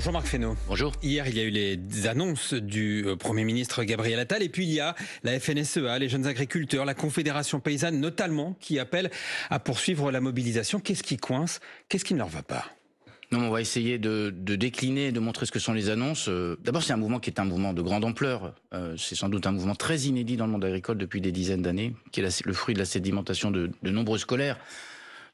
Bonjour Marc Fesneau. Bonjour. Hier, il y a eu les annonces du euh, Premier ministre Gabriel Attal et puis il y a la FNSEA, les jeunes agriculteurs, la Confédération paysanne notamment qui appellent à poursuivre la mobilisation. Qu'est-ce qui coince Qu'est-ce qui ne leur va pas non, on va essayer de, décliner, de montrer ce que sont les annonces. Euh, d'abord, c'est un mouvement qui est un mouvement de grande ampleur. Euh, c'est sans doute un mouvement très inédit dans le monde agricole depuis des dizaines d'années, qui est le fruit de la sédimentation de, de nombreux scolaires.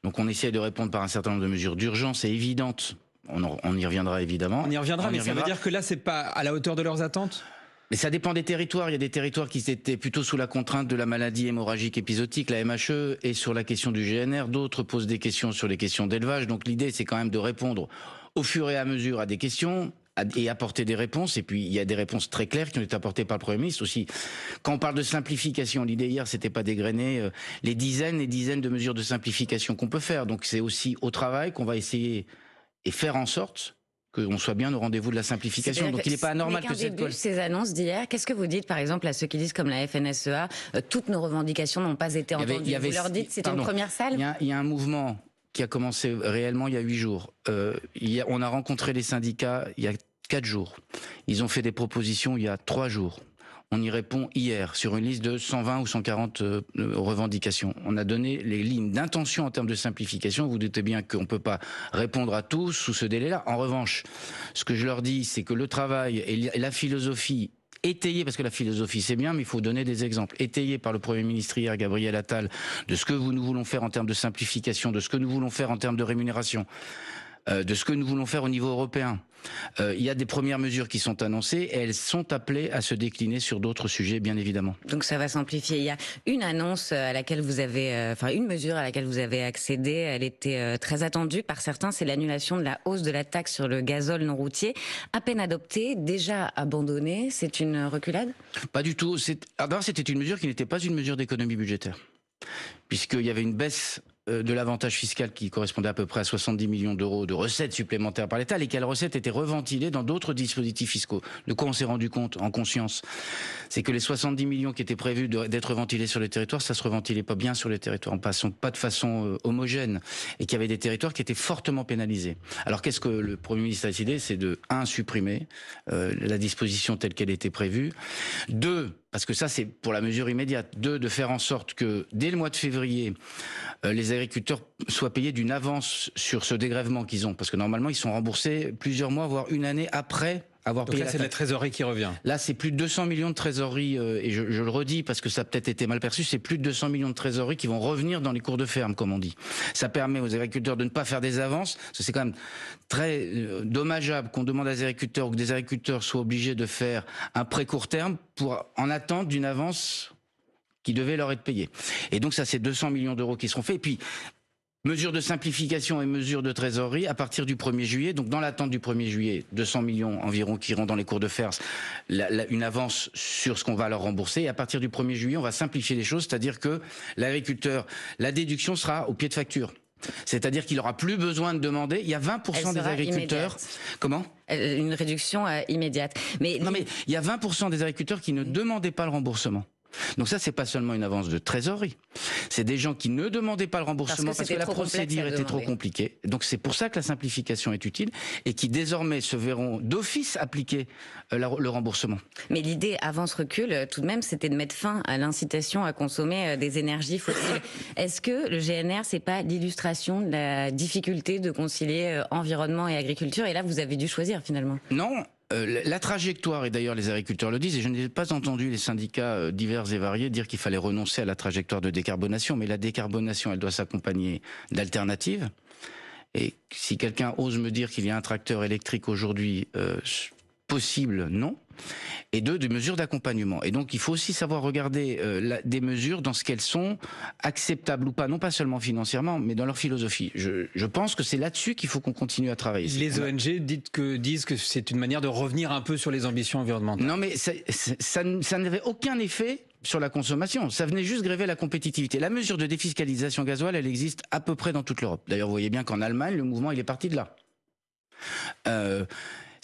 Donc on essaie de répondre par un certain nombre de mesures d'urgence et évidentes on, y reviendra évidemment. On y reviendra, mais ça veut dire que là, c'est pas à la hauteur de leurs attentes mais ça dépend des territoires. Il y a des territoires qui étaient plutôt sous la contrainte de la maladie hémorragique épisodique, la MHE, et sur la question du GNR. D'autres posent des questions sur les questions d'élevage. Donc l'idée, c'est quand même de répondre au fur et à mesure à des questions, et apporter des réponses. Et puis, il y a des réponses très claires qui ont été apportées par le Premier ministre aussi. Quand on parle de simplification, l'idée hier, c'était pas dégrainer euh, les dizaines et dizaines de mesures de simplification qu'on peut faire. Donc, c'est aussi au travail qu'on va essayer et faire en sorte qu'on soit bien au rendez-vous de la simplification. Donc il n'est pas anormal que ces annonces d'hier, qu'est-ce que vous dites par exemple à ceux qui disent comme la FNSEA, euh, toutes nos revendications n'ont pas été entendues. avait, vous leur dites c'était une première salle. Il y, a, un mouvement qui a commencé réellement il y a huit jours. Euh, on a rencontré les syndicats il y a quatre jours. Ils ont fait des propositions il y a trois jours. On y répond hier sur une liste de 120 ou 140 euh, revendications. On a donné les lignes d'intention en termes de simplification. Vous, doutez bien qu'on ne peut pas répondre à tous sous ce délai-là. En revanche, ce que je leur dis, c'est que le travail et la philosophie étayé, parce que la philosophie c'est bien, mais il faut donner des exemples, étayés par le Premier ministre hier, Gabriel Attal, de ce que nous voulons faire en termes de simplification, de ce que nous voulons faire en termes de rémunération. Euh, de ce que nous voulons faire au niveau européen. Euh, il y a des premières mesures qui sont annoncées et elles sont appelées à se décliner sur d'autres sujets, bien évidemment. Donc ça va s'amplifier. Il y a une annonce à laquelle vous avez, euh, enfin une mesure à laquelle vous avez accédé. Elle était très attendue par certains. C'est l'annulation de la hausse de la taxe sur le gazole non routier, à peine adoptée, déjà abandonnée. C'est une reculade Pas du tout. Ah ben, c'était une mesure qui n'était pas une mesure d'économie budgétaire puisqu'il y avait une baisse euh, de l'avantage fiscal qui correspondait à peu près à 70 millions d'euros de recettes supplémentaires par l'État, lesquelles recettes étaient reventilées dans d'autres dispositifs fiscaux. De quoi on s'est rendu compte en conscience C'est que les 70 millions qui étaient prévus d'être ventilés sur les territoires, ça se reventilait pas bien sur les territoires, en passant pas de façon euh, homogène, et qu'il y avait des territoires qui étaient fortement pénalisés. Alors qu'est-ce que le Premier ministre a décidé C'est de, un, supprimer euh, la disposition telle qu'elle était prévue, deux, parce que ça c'est pour la mesure immédiate. Deux, de faire en sorte que dès le mois de février, euh, les agriculteurs soient payés d'une avance sur ce dégrèvement qu'ils ont, parce que normalement ils sont remboursés plusieurs mois, voire une année après Là, c'est la trésorerie qui revient. Là, c'est plus de 200 millions de trésorerie, euh, et je, le redis parce que ça a peut-être été mal perçu, c'est plus de 200 millions de trésorerie qui vont revenir dans les cours de ferme, comme on dit. Ça permet aux agriculteurs de ne pas faire des avances, parce que c'est quand même très euh, dommageable qu'on demande à des agriculteurs ou que des agriculteurs soient obligés de faire un prêt court terme pour en attente d'une avance qui devait leur être payée. Et donc ça, c'est 200 millions d'euros qui seront faits. Et puis, Mesures de simplification et mesures de trésorerie à partir du 1er juillet. Donc, dans l'attente du 1er juillet, 200 millions environ qui iront dans les cours de FERS, une avance sur ce qu'on va leur rembourser. Et à partir du 1er juillet, on va simplifier les choses, c'est-à-dire que l'agriculteur, la déduction sera au pied de facture. C'est-à-dire qu'il n'aura plus besoin de demander. Il y a 20% des agriculteurs. Comment euh, Une réduction euh, immédiate. Mais... Non, mais il y a 20% des agriculteurs qui ne demandaient pas le remboursement. Donc ça, c'est pas seulement une avance de trésorerie. C'est des gens qui ne demandaient pas le remboursement parce que, la procédure était trop compliquée. Donc c'est pour ça que la simplification est utile et qui désormais se verront d'office appliquer euh, le remboursement. Mais l'idée avance-recul, euh, tout de même, c'était de mettre fin à l'incitation à consommer euh, des énergies fossiles. Est-ce que le GNR, c'est pas l'illustration de la difficulté de concilier environnement et agriculture Et là, vous avez dû choisir finalement. Non, euh, la trajectoire, et d'ailleurs les agriculteurs le disent, et je n'ai pas entendu les syndicats euh, divers et variés dire qu'il fallait renoncer à la trajectoire de décarbonation, mais la décarbonation, elle doit s'accompagner d'alternatives. Et si quelqu'un ose me dire qu'il y a un tracteur électrique aujourd'hui euh, possible, non et deux, des mesures d'accompagnement. Et donc, il faut aussi savoir regarder euh, des mesures dans ce qu'elles sont acceptables ou pas, non pas seulement financièrement, mais dans leur philosophie. Je, pense que c'est là-dessus qu'il faut qu'on continue à travailler. Les ONG que, disent que c'est une manière de revenir un peu sur les ambitions environnementales. Non, mais ça, n'avait aucun effet sur la consommation. Ça venait juste gréver la compétitivité. La mesure de défiscalisation gasoil, elle existe à peu près dans toute l'Europe. D'ailleurs, vous voyez bien qu'en Allemagne, le mouvement, il est parti de là. Euh,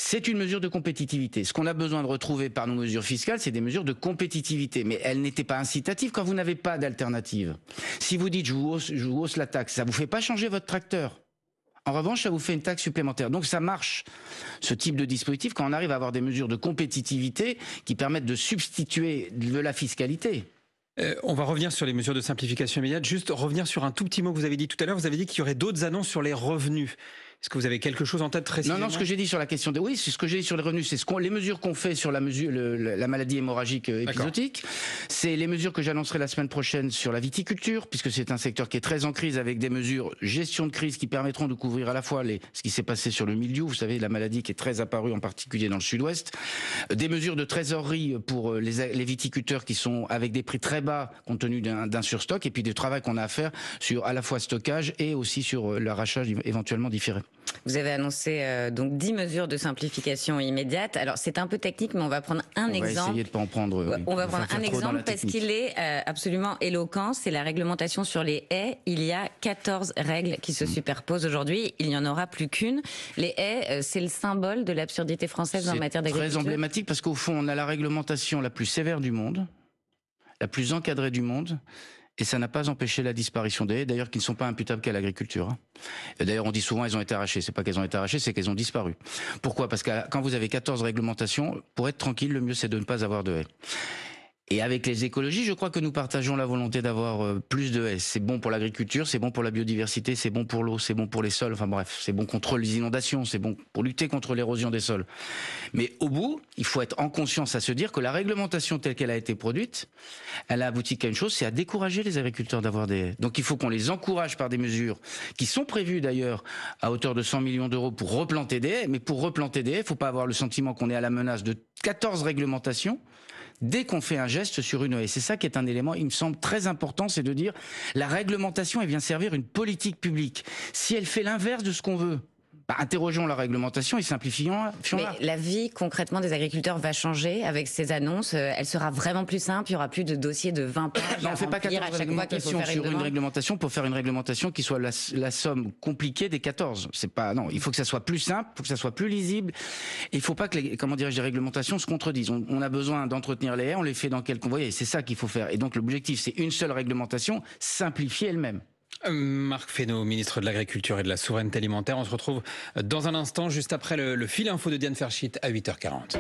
c'est une mesure de compétitivité. Ce qu'on a besoin de retrouver par nos mesures fiscales, c'est des mesures de compétitivité. Mais elles n'étaient pas incitatives quand vous n'avez pas d'alternative. Si vous dites je vous, hausse, la taxe, ça vous fait pas changer votre tracteur. En revanche, ça vous fait une taxe supplémentaire. Donc ça marche, ce type de dispositif, quand on arrive à avoir des mesures de compétitivité qui permettent de substituer de la fiscalité. Euh, on va revenir sur les mesures de simplification immédiate. Juste revenir sur un tout petit mot que vous avez dit tout à l'heure. Vous avez dit qu'il y aurait d'autres annonces sur les revenus. Est-ce que vous avez quelque chose en tête très Non, non, ce que j'ai dit sur la question des. Oui, c'est ce que j'ai dit sur les revenus. C'est ce qu'on, les mesures qu'on fait sur la, mesure, la maladie hémorragique euh, épisodique. C'est les mesures que j'annoncerai la semaine prochaine sur la viticulture, puisque c'est un secteur qui est très en crise avec des mesures gestion de crise qui permettront de couvrir à la fois les, ce qui s'est passé sur le milieu, vous savez, la maladie qui est très apparue en particulier dans le sud-ouest. Euh, des mesures de trésorerie pour euh, les, viticulteurs qui sont avec des prix très bas compte tenu d'un surstock et puis du travail qu'on a à faire sur à la fois stockage et aussi sur l'arrachage éventuellement différé. Vous avez annoncé euh, donc 10 mesures de simplification immédiate. Alors c'est un peu technique, mais on va prendre un exemple. On va essayer de pas en prendre. On va prendre un exemple parce qu'il est euh, absolument éloquent. C'est la réglementation sur les haies. Il y a 14 règles qui se mm. superposent aujourd'hui. Il n'y en aura plus qu'une. Les haies, euh, c'est le symbole de l'absurdité française en matière d'agriculture. Très emblématique parce qu'au fond, on a la réglementation la plus sévère du monde, la plus encadrée du monde, et ça n'a pas empêché la disparition des haies, d'ailleurs qui ne sont pas imputables qu'à l'agriculture. Hein. D'ailleurs, on dit souvent ils ont été arrachées. C'est pas qu'elles ont été arrachées, c'est qu'elles ont disparu. Pourquoi Parce que euh, quand vous avez 14 réglementations, pour être tranquille, le mieux c'est de ne pas avoir de haies. Et avec les écologies, je crois que nous partageons la volonté d'avoir euh, plus de haies. C'est bon pour l'agriculture, c'est bon pour la biodiversité, c'est bon pour l'eau, c'est bon pour les sols, enfin bref, c'est bon contre les inondations, c'est bon pour lutter contre l'érosion des sols. Mais au bout, il faut être en conscience à se dire que la réglementation telle qu'elle a été produite, elle a abouti qu'à une chose, c'est à décourager les agriculteurs d'avoir des haies. Donc il faut qu'on les encourage par des mesures qui sont prévues d'ailleurs à hauteur de 100 millions d'euros pour replanter des haies, mais pour replanter des haies, il faut pas avoir le sentiment qu'on est à la menace de 14 réglementations dès qu'on fait un geste sur une OE, C'est ça qui est un élément, il me semble, très important, c'est de dire la réglementation, elle vient servir une politique publique. Si elle fait l'inverse de ce qu'on veut, bah, interrogeons la réglementation et simplifions. Mais la vie concrètement des agriculteurs va changer avec ces annonces. Euh, elle sera vraiment plus simple. Il y aura plus de dossiers de 20 pages. on ne fait pas 14 réglementations sur une, une, réglementation pour faire une réglementation qui soit la, somme compliquée des 14. C'est pas non. Il faut que ça soit plus simple, il faut que ça soit plus lisible. Il faut pas que les comment dirais les réglementations se contredisent. On, a besoin d'entretenir les haies. On les fait dans quel convoi c'est ça qu'il faut faire. Et donc l'objectif, c'est une seule réglementation simplifiée elle-même. Euh, Marc Fesneau, ministre de l'Agriculture et de la Souveraineté Alimentaire. On se retrouve euh, dans un instant, juste après le, fil info de Diane Ferschit à 8h40.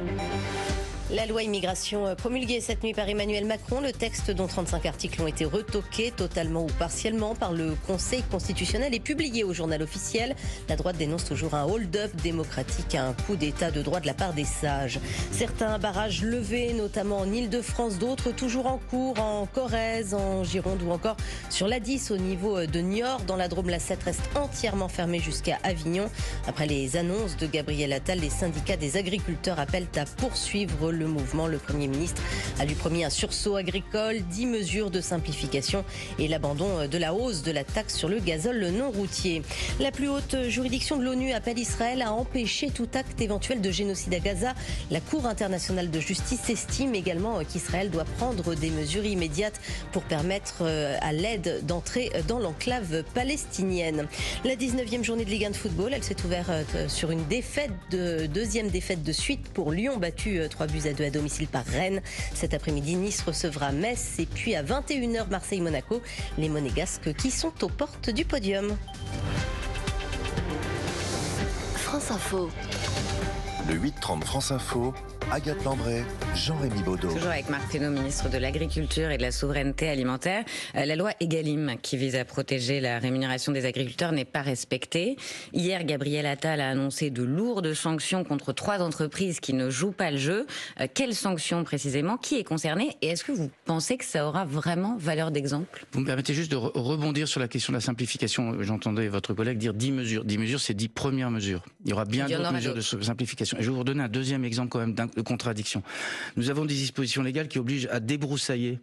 La loi immigration euh, promulguée cette nuit par Emmanuel Macron, le texte dont 35 articles ont été retoqués totalement ou partiellement par le Conseil constitutionnel et publié au journal officiel. La droite dénonce toujours un hold-up démocratique à un coup d'état de droit de la part des sages. Certains barrages levés, notamment en Ile-de-France, d'autres toujours en cours en Corrèze, en Gironde ou encore sur la 10 au niveau euh, de Niort. Dans la Drôme, la 7 reste entièrement fermée jusqu'à Avignon. Après les annonces de Gabriel Attal, les syndicats des agriculteurs appellent à poursuivre le le mouvement. Le Premier ministre a lui promis un sursaut agricole, 10 mesures de simplification et l'abandon de la hausse de la taxe sur le gazole non routier. La plus haute juridiction de l'ONU appelle Israël à empêcher tout acte éventuel de génocide à Gaza. La Cour internationale de justice estime également qu'Israël doit prendre des mesures immédiates pour permettre euh, à l'aide d'entrer dans l'enclave palestinienne. La 19e journée de Ligue 1 de football, elle s'est ouverte euh, sur une défaite de deuxième défaite de suite pour Lyon battu 3 euh, buts vous à deux à domicile par Rennes. Cet après-midi, Nice recevra Metz et puis à 21h Marseille-Monaco, les Monégasques qui sont aux portes du podium. France Info. Le 8 France Info, Agathe Lambray, Jean-Rémy Baudot. Toujours avec Marc ministre de l'Agriculture et de la Souveraineté Alimentaire. Euh, la loi Egalim, qui vise à protéger la rémunération des agriculteurs, n'est pas respectée. Hier, Gabriel Attal a annoncé de lourdes sanctions contre trois entreprises qui ne jouent pas le jeu. Euh, quelles sanctions précisément Qui est concerné Et est-ce que vous pensez que ça aura vraiment valeur d'exemple Vous me permettez juste de rebondir sur la question de la simplification. J'entendais votre collègue dire 10 mesures. 10 mesures, c'est 10 premières mesures. Il y aura bien d'autres mesures de simplification je vais vous redonner un deuxième exemple quand même de contradiction. Nous avons des dispositions légales qui obligent à débroussailler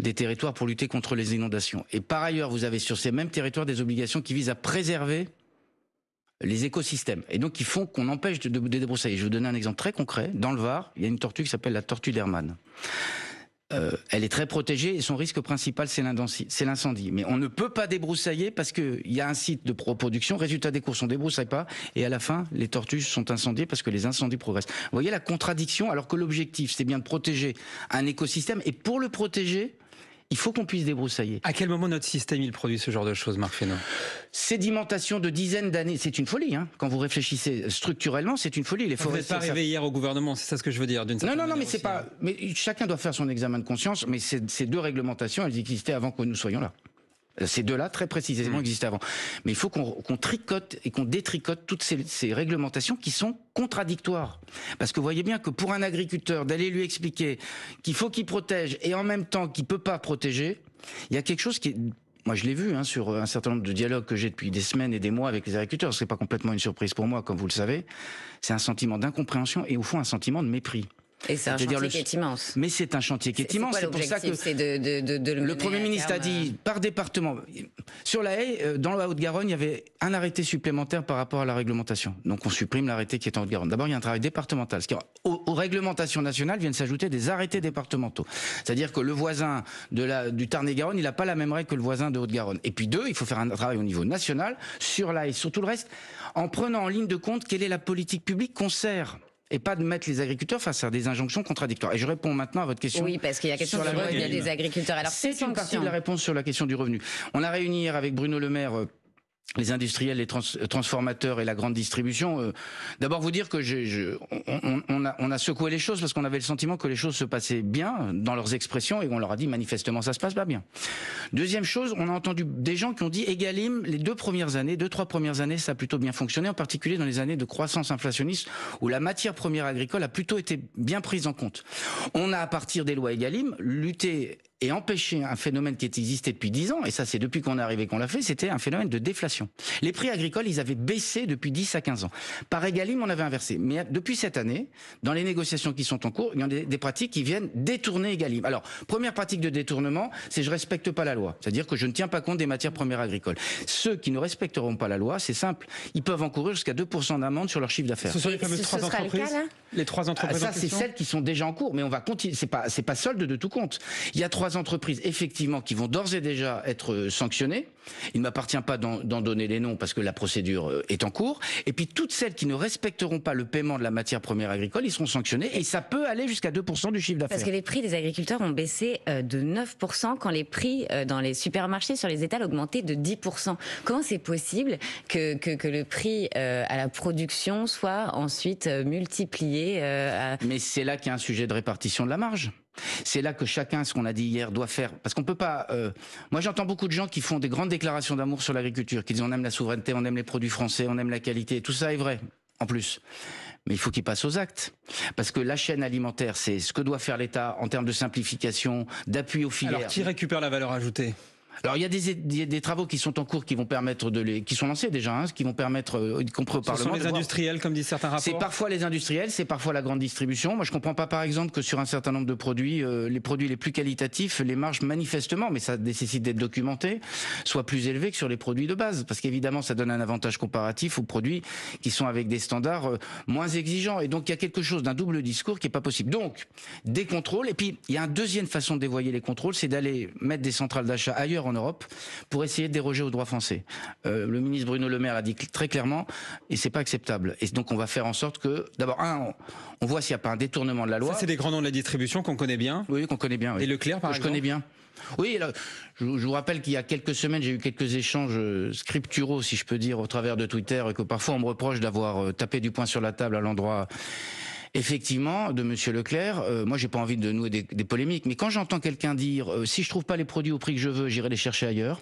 des territoires pour lutter contre les inondations. Et par ailleurs, vous avez sur ces mêmes territoires des obligations qui visent à préserver les écosystèmes. Et donc, qui font qu'on empêche de, débroussailler. Je vais vous donner un exemple très concret. Dans le Var, il y a une tortue qui s'appelle la tortue d'Hermann. Euh, elle est très protégée et son risque principal, c'est l'incendie. Mais on ne peut pas débroussailler parce qu'il y a un site de production. Résultat des courses, on ne débroussaille pas. Et à la fin, les tortues sont incendiées parce que les incendies progressent. Vous voyez la contradiction alors que l'objectif, c'est bien de protéger un écosystème. Et pour le protéger, il faut qu'on puisse débroussailler. À quel moment notre système il produit ce genre de choses, Marc Fénon Sédimentation de dizaines d'années, c'est une folie. Hein. Quand vous réfléchissez structurellement, c'est une folie. Les vous n'êtes pas arrivé hier au gouvernement, c'est ça ce que je veux dire. D'une non, non, non, mais c'est hein. pas. Mais chacun doit faire son examen de conscience. Mais ces deux réglementations, elles existaient avant que nous soyons là. Euh, ces deux-là, très précisément, mm. existaient avant. Mais il faut qu'on tricote et qu'on détricote toutes ces, réglementations qui sont contradictoires. Parce que vous voyez bien que pour un agriculteur, d'aller lui expliquer qu'il faut qu'il protège et en même temps qu'il peut pas protéger, il y a quelque chose qui est moi je l'ai vu hein, sur un certain nombre de dialogues que j'ai depuis des semaines et des mois avec les agriculteurs. Ce n'est pas complètement une surprise pour moi, comme vous le savez. C'est un sentiment d'incompréhension et au fond un sentiment de mépris. Et c'est un chantier le... qui est immense. Mais c'est un chantier qui est, immense. C'est pour ça que le, Premier ministre a dit euh, par département. Sur la haie, euh, dans la Haute-Garonne, il y avait un arrêté supplémentaire par rapport à la réglementation. Donc on supprime l'arrêté qui est en Haute-Garonne. D'abord, il y a un travail départemental. Ce qui, aux, réglementations nationales viennent s'ajouter des arrêtés départementaux. C'est-à-dire que le voisin de la, du Tarn-et-Garonne, il n'a pas la même règle que le voisin de Haute-Garonne. Et puis deux, il faut faire un travail au niveau national sur la haie, sur tout le reste, en prenant en ligne de compte quelle est la politique publique qu'on sert et pas de mettre les agriculteurs face à des injonctions contradictoires. Et je réponds maintenant à votre question. Oui, parce qu'il y a question revenu des agriculteurs. Alors c'est une partie de la réponse sur la question du revenu. On a réuni avec Bruno Le Maire euh, les industriels, les euh, transformateurs et la grande distribution. Euh, d'abord, vous dire que je, je, on, on, a, on, a, secoué les choses parce qu'on avait le sentiment que les choses se passaient bien dans leurs expressions et on leur a dit manifestement ça se passe pas bien. Deuxième chose, on a entendu des gens qui ont dit Egalim, les deux premières années, deux trois premières années, ça a plutôt bien fonctionné, en particulier dans les années de croissance inflationniste où la matière première agricole a plutôt été bien prise en compte. On a à partir des lois Egalim lutté et empêcher un phénomène qui existait depuis 10 ans, et ça c'est depuis qu'on est arrivé qu'on l'a fait, c'était un phénomène de déflation. Les prix agricoles, ils avaient baissé depuis 10 à 15 ans. Par égalim, on avait inversé. Mais depuis cette année, dans les négociations qui sont en cours, il y a des, pratiques qui viennent détourner égalim. Alors, première pratique de détournement, c'est je respecte pas la loi. C'est-à-dire que je ne tiens pas compte des matières premières agricoles. Ceux qui ne respecteront pas la loi, c'est simple, ils peuvent encourir jusqu'à 2% d'amende sur leur chiffre d'affaires. Ce sont les fameuses trois entreprises. les trois entreprises. Ah, ça, c'est celles qui sont déjà en cours, mais on va continuer. C'est pas, pas solde de tout compte. Il y a trois entreprises effectivement qui vont d'ores et déjà être euh, sanctionnées. Il ne m'appartient pas d'en donner les noms parce que la procédure euh, est en cours. Et puis toutes celles qui ne respecteront pas le paiement de la matière première agricole, ils seront sanctionnés et ça peut aller jusqu'à 2% du chiffre d'affaires. Parce que les prix des agriculteurs ont baissé euh, de 9% quand les prix dans les supermarchés sur les étals augmentaient de 10%. Comment c'est possible que, que, le prix à la production soit ensuite multiplié Mais c'est là qu'il y a un sujet de répartition de la marge. C'est là que chacun, ce qu'on a dit hier, doit faire. Parce qu'on peut pas. Euh, moi, j'entends beaucoup de gens qui font des grandes déclarations d'amour sur l'agriculture, qui disent on aime la souveraineté, on aime les produits français, on aime la qualité. Tout ça est vrai, en plus. Mais il faut qu'ils passent aux actes. Parce que la chaîne alimentaire, c'est ce que doit faire l'État en termes de simplification, d'appui aux filières. Alors, qui récupère la valeur ajoutée alors il y a des, travaux qui sont en cours qui vont permettre de les qui sont lancés déjà, hein, qui vont permettre euh, y compris au Parlement. Ce sont les industriels comme disent certains rapports. C'est parfois les industriels, c'est parfois la grande distribution. Moi je comprends pas par exemple que sur un certain nombre de produits, euh, les produits les plus qualitatifs, les marges manifestement, mais ça nécessite d'être documenté, soient plus élevées que sur les produits de base, parce qu'évidemment ça donne un avantage comparatif aux produits qui sont avec des standards euh, moins exigeants. Et donc il y a quelque chose d'un double discours qui est pas possible. Donc des contrôles et puis il y a une deuxième façon de dévoyer les contrôles, c'est d'aller mettre des centrales d'achat ailleurs en Europe pour essayer de déroger aux droit français. Euh, le ministre Bruno Le Maire l'a dit très clairement et c'est pas acceptable. Et donc on va faire en sorte que d'abord un, on voit s'il n'y a pas un détournement de la loi. Ça c'est des grands noms de la distribution qu'on connaît bien. Oui, qu'on connaît bien. Et Leclerc par que exemple. Je connais bien. Oui, je, vous rappelle qu'il y a quelques semaines, j'ai eu quelques échanges euh, scripturaux, si je peux dire, au travers de Twitter, et que parfois on me reproche d'avoir euh, tapé du poing sur la table à l'endroit effectivement, de Monsieur Leclerc, euh, moi, j'ai pas envie de nouer des, polémiques, mais quand j'entends quelqu'un dire euh, si je trouve pas les produits au prix que je veux, j'irai les chercher ailleurs,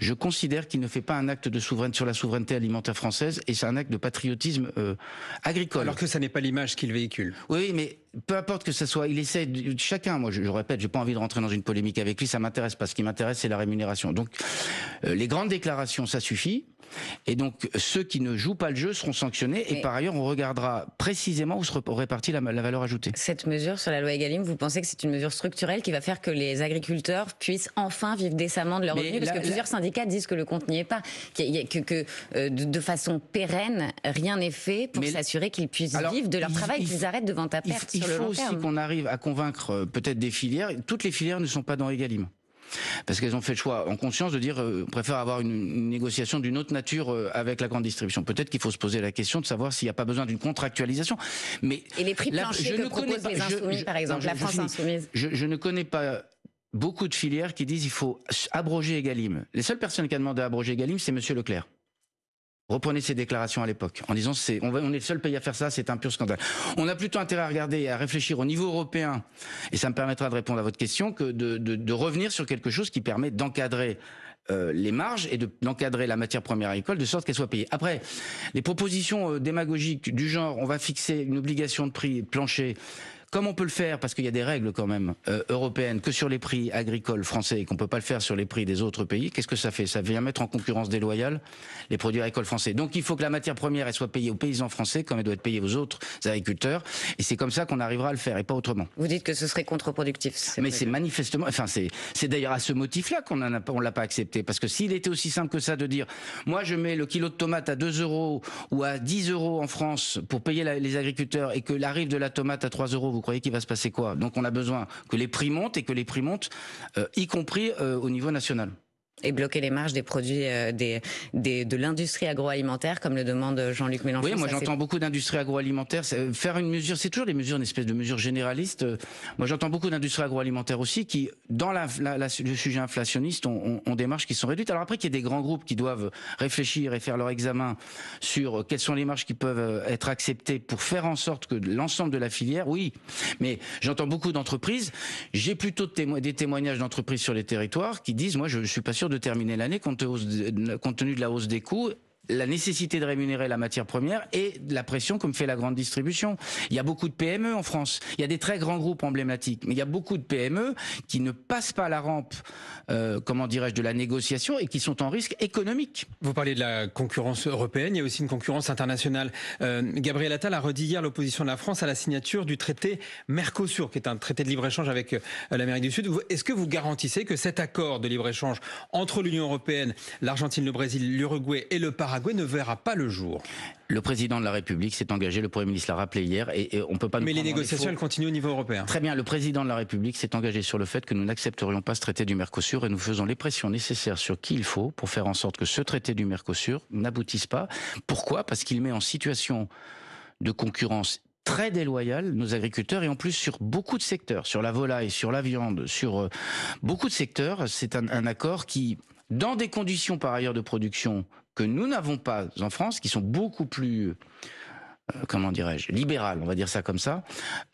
je considère qu'il ne fait pas un acte de souveraineté sur la souveraineté alimentaire française et c'est un acte de patriotisme euh, agricole. Alors que ça n'est pas l'image qu'il véhicule. Oui, mais peu importe que ça soit, il essaie chacun. Moi, je, je répète, j'ai pas envie de rentrer dans une polémique avec lui, ça m'intéresse pas. Ce qui m'intéresse, c'est la rémunération. Donc, les grandes déclarations, ça suffit. Et donc, ceux qui ne jouent pas le jeu seront sanctionnés. Et par ailleurs, on regardera précisément où se répartit la, valeur ajoutée. Cette mesure sur la loi Egalim, vous pensez que c'est une mesure structurelle qui va faire que les agriculteurs puissent enfin vivre décemment de leur revenu Parce que plusieurs syndicats disent que le compte n'y est pas, que, euh, de, façon pérenne, rien n'est fait pour s'assurer qu'ils puissent vivre de leur travail, qu'ils arrêtent de ta à perte il, aussi qu'on arrive à convaincre euh, peut-être des filières. Toutes les filières ne sont pas dans Egalim parce qu'elles ont fait le choix en conscience de dire euh, préfère avoir une, négociation d'une autre nature euh, avec la grande distribution. Peut-être qu'il faut se poser la question de savoir s'il n'y a pas besoin d'une contractualisation. Mais et les prix je ne connais pas, les insoumis, par exemple, la France insoumise. je ne connais pas beaucoup de filières qui disent il faut abroger Egalim. Les seules personnes qui ont demandé à abroger Egalim, c'est Monsieur Leclerc reprenez ces déclarations à l'époque en disant c'est on, est le seul pays à faire ça, c'est un pur scandale. On a plutôt intérêt à regarder et à réfléchir au niveau européen, et ça me permettra de répondre à votre question, que de, revenir sur quelque chose qui permet d'encadrer euh, les marges et d'encadrer la matière première agricole de sorte qu'elle soit payée. Après, les propositions euh, démagogiques du genre on va fixer une obligation de prix plancher comme on peut le faire, parce qu'il y a des règles quand même euh, européennes que sur les prix agricoles français et qu'on peut pas le faire sur les prix des autres pays, qu'est-ce que ça fait Ça vient mettre en concurrence déloyale les produits agricoles français. Donc il faut que la matière première elle soit payée aux paysans français comme elle doit être payée aux autres agriculteurs. Et c'est comme ça qu'on arrivera à le faire et pas autrement. Vous dites que ce serait contre-productif. Mais c'est manifestement, enfin c'est d'ailleurs à ce motif-là qu'on ne l'a pas accepté. Parce que s'il était aussi simple que ça de dire, moi je mets le kilo de tomate à 2 euros ou à 10 euros en France pour payer les agriculteurs et que l'arrive de la tomate à 3 euros vous croyez qu'il va se passer quoi Donc on a besoin que les prix montent et que les prix montent, euh, y compris euh, au niveau national et bloquer les marges des produits euh, des, de l'industrie agroalimentaire, comme le demande Jean-Luc Mélenchon. Oui, moi j'entends beaucoup d'industrie agroalimentaire. Faire une mesure, c'est toujours des mesures, une espèce de mesure généraliste. Moi j'entends beaucoup d'industrie agroalimentaire aussi qui, dans la, le sujet inflationniste, ont, des marges qui sont réduites. Alors après qu'il y a des grands groupes qui doivent réfléchir et faire leur examen sur euh, quelles sont les marges qui peuvent euh, être acceptées pour faire en sorte que l'ensemble de la filière, oui, mais j'entends beaucoup d'entreprises. J'ai plutôt des témoignages d'entreprises sur les territoires qui disent, moi je, je suis pas sûr de terminer l'année compte, tenu de la hausse des coûts la nécessité de rémunérer la matière première et la pression comme fait la grande distribution. Il y a beaucoup de PME en France. Il y a des très grands groupes emblématiques, mais il y a beaucoup de PME qui ne passent pas la rampe, euh, comment dirais-je, de la négociation et qui sont en risque économique. Vous parlez de la concurrence européenne, il y a aussi une concurrence internationale. Euh, Gabriel Attal a redit hier l'opposition de la France à la signature du traité Mercosur, qui est un traité de libre-échange avec euh, l'Amérique du Sud. Est-ce que vous garantissez que cet accord de libre-échange entre l'Union européenne, l'Argentine, le Brésil, l'Uruguay et le Paraguay ne verra pas le jour. Le président de la République s'est engagé, le Premier ministre l'a rappelé hier, et, on ne peut pas... Mais les négociations, elles continuent au niveau européen. Très bien, le président de la République s'est engagé sur le fait que nous n'accepterions pas ce traité du Mercosur et nous faisons les pressions nécessaires sur qui il faut pour faire en sorte que ce traité du Mercosur n'aboutisse pas. Pourquoi Parce qu'il met en situation de concurrence très déloyale nos agriculteurs et en plus sur beaucoup de secteurs, sur la volaille, sur la viande, sur euh, beaucoup de secteurs. C'est un accord qui, dans des conditions par ailleurs de production que nous n'avons pas en France, qui sont beaucoup plus euh, comment dirais-je, libérales, on va dire ça comme ça,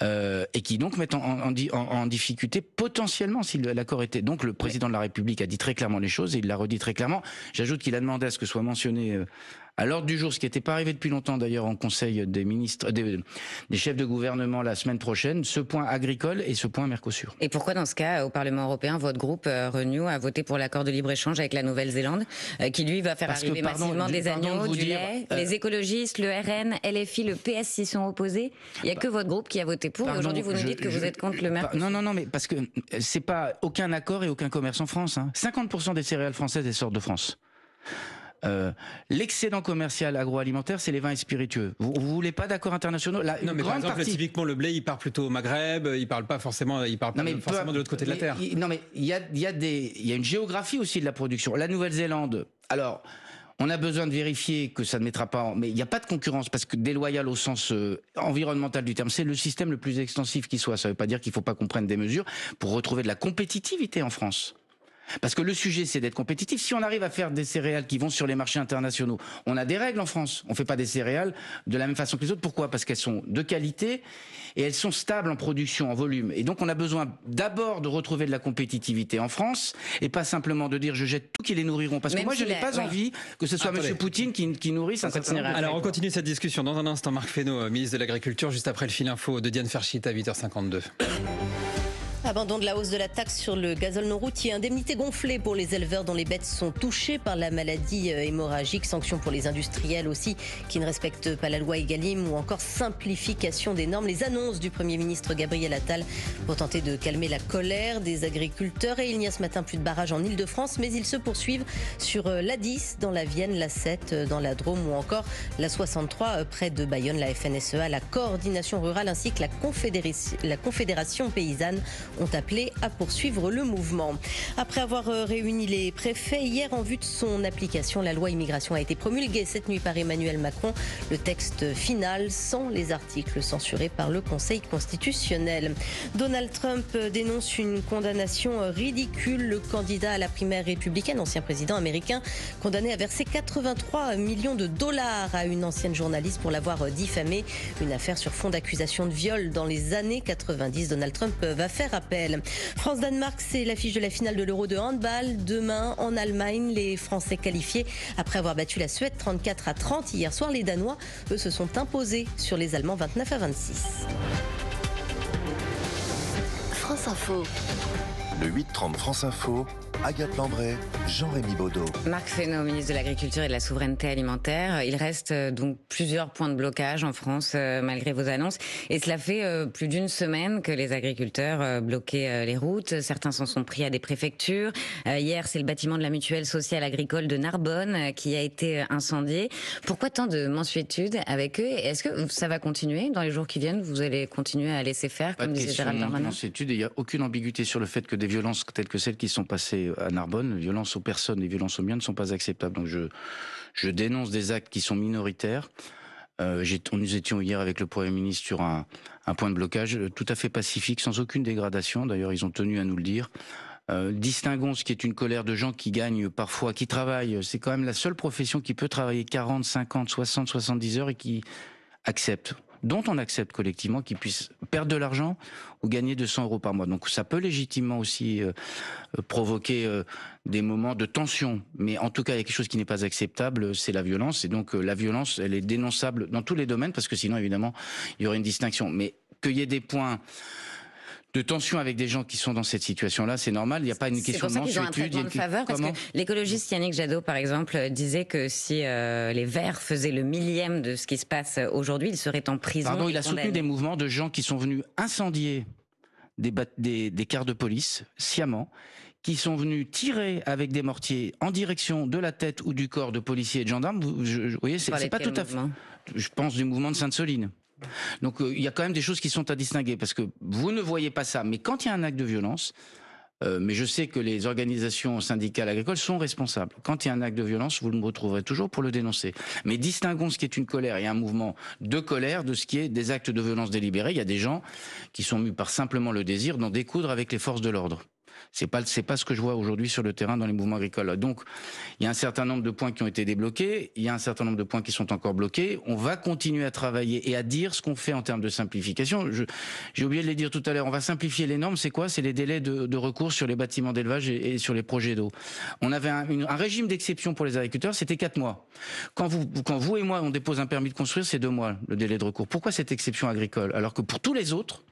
euh, et qui donc mettent en difficulté potentiellement si l'accord était. Donc le président de la République a dit très clairement les choses et il l'a redit très clairement. J'ajoute qu'il a demandé à ce que soit mentionné euh, à l'ordre du jour, ce qui n'était pas arrivé depuis longtemps d'ailleurs en Conseil des ministres, des, chefs de gouvernement la semaine prochaine, ce point agricole et ce point Mercosur. Et pourquoi dans ce cas, au Parlement européen, votre groupe euh, Renew a voté pour l'accord de libre-échange avec la Nouvelle-Zélande, euh, qui lui va faire arriver massivement des agneaux, du lait euh, Les écologistes, le RN, LFI, le PS s'y sont opposés. Il n'y a bah, que votre groupe qui a voté pour. et aujourd'hui, vous nous dites que vous êtes contre le Mercosur. Non, non, non, mais parce que c'est pas aucun accord et aucun commerce en France. 50% hein. des céréales françaises sortent de France. Euh, l'excédent commercial agroalimentaire, c'est les vins et spiritueux. Vous, voulez pas d'accords internationaux Non, mais par exemple, typiquement, le blé, il part plutôt au Maghreb, euh, il parle pas forcément, il parle pas forcément de l'autre côté de la terre. non, mais il y a, une géographie aussi de la production. La Nouvelle-Zélande, alors. On a besoin de vérifier que ça ne mettra pas en... Mais il n'y a pas de concurrence parce que déloyale au sens euh, environnemental du terme, c'est le système le plus extensif qui soit. Ça ne veut pas dire qu'il ne faut pas qu'on prenne des mesures pour retrouver de la compétitivité en France. Parce que le sujet, c'est d'être compétitif. Si on arrive à faire des céréales qui vont sur les marchés internationaux, on a des règles en France. On ne fait pas des céréales de la même façon que les autres. Pourquoi Parce qu'elles sont de qualité et elles sont stables en production, en volume. Et donc, on a besoin d'abord de retrouver de la compétitivité en France et pas simplement de dire je jette tout qui les nourriront. Parce que moi, je n'ai pas envie que ce soit M. Poutine qui, nourrisse un certain Alors, alors on continue cette discussion dans un instant. Marc Fesneau, euh, ministre de l'Agriculture, juste après le fil info de Diane Ferchit à 8h52 abandon de la hausse de la taxe sur le gazole non routier, indemnité gonflée pour les éleveurs dont les bêtes sont touchées par la maladie euh, hémorragique, sanctions pour les industriels aussi qui ne respectent pas la loi Egalim ou encore simplification des normes. Les annonces du Premier ministre Gabriel Attal pour tenter de calmer la colère des agriculteurs. Et il n'y a ce matin plus de barrages en Ile-de-France, mais ils se poursuivent sur euh, l'A10 dans la Vienne, la 7 euh, dans la Drôme ou encore la 63 près de Bayonne, la FNSEA, la coordination rurale ainsi que la, confédération, la confédération paysanne ont appelé à poursuivre le mouvement. Après avoir euh, réuni les préfets hier en vue de son application, la loi immigration a été promulguée cette nuit par Emmanuel Macron. Le texte final sans les articles censurés par le Conseil constitutionnel. Donald Trump euh, dénonce une condamnation euh, ridicule. Le candidat à la primaire républicaine, ancien président américain, condamné à verser 83 millions de dollars à une ancienne journaliste pour l'avoir diffamée. Une affaire sur fond d'accusation de viol dans les années 90. Donald Trump va faire France-Danemark, c'est l'affiche de la finale de l'Euro de handball. Demain, en Allemagne, les Français qualifiés après avoir battu la Suède 34 à 30 hier soir. Les Danois, eux, se sont imposés sur les Allemands 29 à 26. France Info. Le 8-30 France Info. Agathe lambré Jean-Rémy Baudot. Marc Fesneau, ministre de l'Agriculture et de la Souveraineté Alimentaire. Il reste euh, donc plusieurs points de blocage en France, euh, malgré vos annonces. Et cela fait euh, plus d'une semaine que les agriculteurs bloquaient les routes. Certains s'en sont pris à des préfectures. Hier, c'est le bâtiment de la Mutuelle Sociale Agricole de Narbonne qui a été incendié. Pourquoi tant de mansuétude avec eux Est-ce que ça va continuer dans les jours qui viennent Vous allez continuer à laisser faire, comme disait Gérald Darmanin Il n'y a aucune ambiguïté sur le fait que des violences telles que celles qui sont passées à Narbonne, violences aux personnes et violences aux biens ne sont pas acceptables. Donc je, je dénonce des actes qui sont minoritaires. Euh, nous étions hier avec le Premier ministre sur un, point de blocage euh, tout à fait pacifique, sans aucune dégradation. D'ailleurs, ils ont tenu à nous le dire. Euh, distinguons ce qui est une colère de gens qui gagnent parfois, qui travaillent. C'est quand même la seule profession qui peut travailler 40, 50, 60, 70 heures et qui accepte dont on accepte collectivement qu'ils puissent perdre de l'argent ou gagner 200 euros par mois. Donc ça peut légitimement aussi euh, euh, provoquer euh, des moments de tension, mais en tout cas il y a quelque chose qui n'est pas acceptable, c'est la violence. Et donc la violence, elle est dénonçable dans tous les domaines parce que sinon évidemment il y aurait une distinction. Mais qu'il y ait des points de tension avec des gens qui sont dans cette situation-là, c'est normal. Il n'y a pas une question pour ça de ont faveur l'écologiste Yannick Jadot, par exemple, disait que si euh, les Verts faisaient le millième de ce qui se passe euh, aujourd'hui, ils seraient en prison. Pardon, il a soutenu des mouvements de gens qui sont venus incendier des, des, quarts de police sciemment qui sont venus tirer avec des mortiers en direction de la tête ou du corps de policiers et de gendarmes. Vous, je, vous voyez, c'est pas tout à fait. Je pense du mouvement de Sainte-Soline. Donc euh, il y a quand même des choses qui sont à distinguer parce que vous ne voyez pas ça, mais quand il y a un acte de violence, euh, mais je sais que les organisations syndicales agricoles sont responsables. Quand il y a un acte de violence, vous me retrouverez toujours pour le dénoncer. Mais distinguons ce qui est une colère et un mouvement de colère de ce qui est des actes de violence délibérés. Il y a des gens qui sont mus par simplement le désir d'en découdre avec les forces de l'ordre. C'est pas c'est pas ce que je vois aujourd'hui sur le terrain dans les mouvements agricoles. Donc il y a un certain nombre de points qui ont été débloqués, il y a un certain nombre de points qui sont encore bloqués. On va continuer à travailler et à dire ce qu'on fait en termes de simplification. J'ai oublié de les dire tout à l'heure. On va simplifier les normes. C'est quoi C'est les délais de, recours sur les bâtiments d'élevage et, sur les projets d'eau. On avait un, régime d'exception pour les agriculteurs, c'était quatre mois. Quand vous quand vous et moi on dépose un permis de construire, c'est deux mois le délai de recours. Pourquoi cette exception agricole alors que pour tous les autres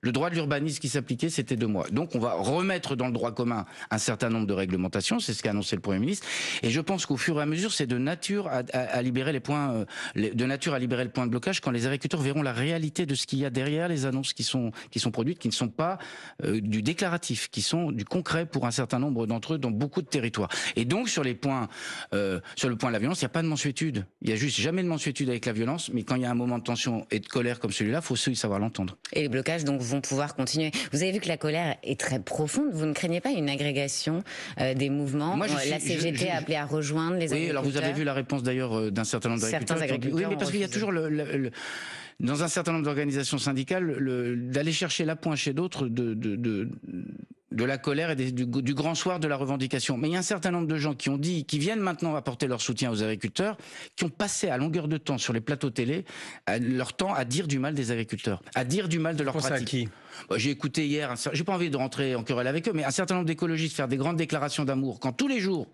le droit de l'urbanisme qui s'appliquait, c'était deux mois. Donc on va remettre dans le droit commun un certain nombre de réglementations, c'est ce qu'a annoncé le Premier ministre. Et je pense qu'au fur et à mesure, c'est de nature à, libérer les points, euh, de nature à libérer le point de blocage quand les agriculteurs verront la réalité de ce qu'il y a derrière les annonces qui sont qui sont produites, qui ne sont pas euh, du déclaratif, qui sont du concret pour un certain nombre d'entre eux dans beaucoup de territoires. Et donc sur les points, euh, sur le point de la violence, il n'y a pas de mensuétude. Il n'y a juste jamais de mensuétude avec la violence, mais quand il y a un moment de tension et de colère comme celui-là, il faut savoir l'entendre. Et les blocages donc vont pouvoir continuer. Vous avez vu que la colère est très profonde. Vous ne craignez pas une agrégation euh, des mouvements euh, La CGT a appelé à rejoindre les agriculteurs. Oui, alors vous avez vu la réponse d'ailleurs euh, d'un certain nombre d'agriculteurs. Oui, mais parce qu'il y a toujours le, dans un certain nombre d'organisations syndicales, d'aller chercher l'appoint chez d'autres, de, de, de la colère et du, grand soir de la revendication. Mais il y a un certain nombre de gens qui ont dit, qui viennent maintenant apporter leur soutien aux agriculteurs, qui ont passé à longueur de temps sur les plateaux télé leur temps à dire du mal des agriculteurs, à dire du mal de leur pratique. Bah, j'ai écouté hier, j'ai pas envie de rentrer en querelle avec eux, mais un certain nombre d'écologistes faire des grandes déclarations d'amour quand tous les jours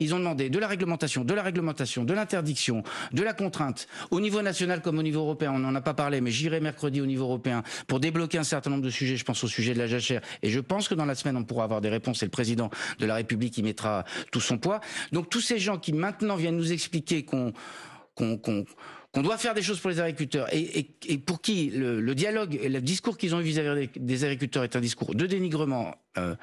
ils ont demandé de la réglementation, de la réglementation, de l'interdiction, de la contrainte, au niveau national comme au niveau européen. On n'en a pas parlé, mais j'irai mercredi au niveau européen pour débloquer un certain nombre de sujets. Je pense au sujet de la jachère. Et je pense que dans la semaine, on pourra avoir des réponses et le président de la République y mettra tout son poids. Donc tous ces gens qui maintenant viennent nous expliquer qu'on doit faire des choses pour les agriculteurs et, pour qui le, dialogue et le discours qu'ils ont eu vis-à-vis des agriculteurs est un discours de dénigrement euh,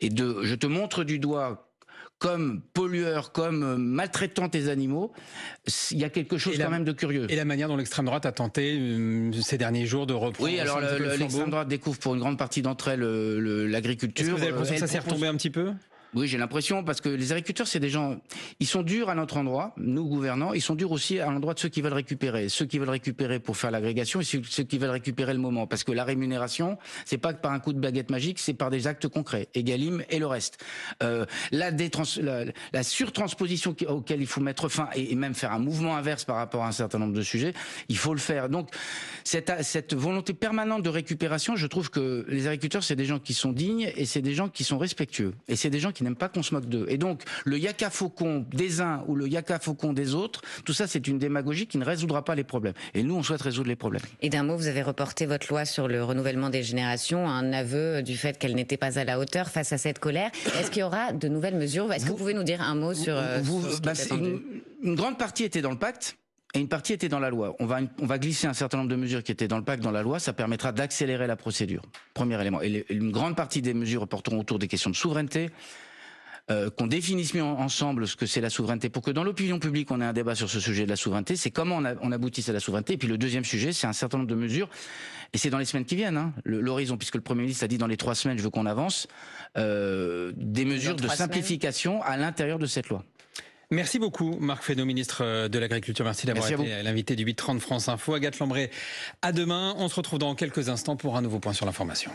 et de je te montre du doigt comme pollueur, comme euh, maltraitant tes animaux, il y a quelque chose quand même de curieux. Et la manière dont l'extrême droite a tenté euh, ces derniers jours de reprendre. Oui, alors l'extrême droite découvre pour une grande partie d'entre elles l'agriculture. Est-ce que vous avez l'impression euh, que ça s'est retombé un petit peu oui, j'ai l'impression parce que les agriculteurs, c'est des gens, ils sont durs à notre endroit, nous gouvernants, ils sont durs aussi à l'endroit de ceux qui veulent récupérer, ceux qui veulent récupérer pour faire l'agrégation et ceux qui veulent récupérer le moment, parce que la rémunération, c'est pas par un coup de baguette magique, c'est par des actes concrets, Egalim et le reste. Euh, la, la, la, surtransposition auquel il faut mettre fin et, même faire un mouvement inverse par rapport à un certain nombre de sujets, il faut le faire. Donc cette, cette volonté permanente de récupération, je trouve que les agriculteurs, c'est des gens qui sont dignes et c'est des gens qui sont respectueux et c'est des gens qui n'aime pas qu'on se moque d'eux. Et donc, le yaka faucon des uns ou le yaka faucon des autres, tout ça, c'est une démagogie qui ne résoudra pas les problèmes. Et nous, on souhaite résoudre les problèmes. Et d'un mot, vous avez reporté votre loi sur le renouvellement des générations, un aveu du fait qu'elle n'était pas à la hauteur face à cette colère. Est-ce qu'il y aura de nouvelles mesures Est-ce que vous pouvez nous dire un mot sur, vous, euh, bah une, une grande partie était dans le pacte et une partie était dans la loi. On va, on va glisser un certain nombre de mesures qui étaient dans le pacte, dans la loi. Ça permettra d'accélérer la procédure. Premier élément. Et une grande partie des mesures porteront autour des questions de souveraineté, euh, qu'on définisse mieux ensemble ce que c'est la souveraineté, pour que dans l'opinion publique, on ait un débat sur ce sujet de la souveraineté, c'est comment on, aboutisse à la souveraineté. Et puis le deuxième sujet, c'est un certain nombre de mesures, et c'est dans les semaines qui viennent, hein, l'horizon, puisque le Premier ministre a dit dans les trois semaines, je veux qu'on avance, euh, des mesures de simplification à l'intérieur de cette loi. Merci beaucoup, Marc Fesneau, ministre de l'Agriculture. Merci d'avoir été l'invité du 830 France Info. Agathe Lambré, à demain. On se retrouve dans quelques instants pour un nouveau point sur l'information.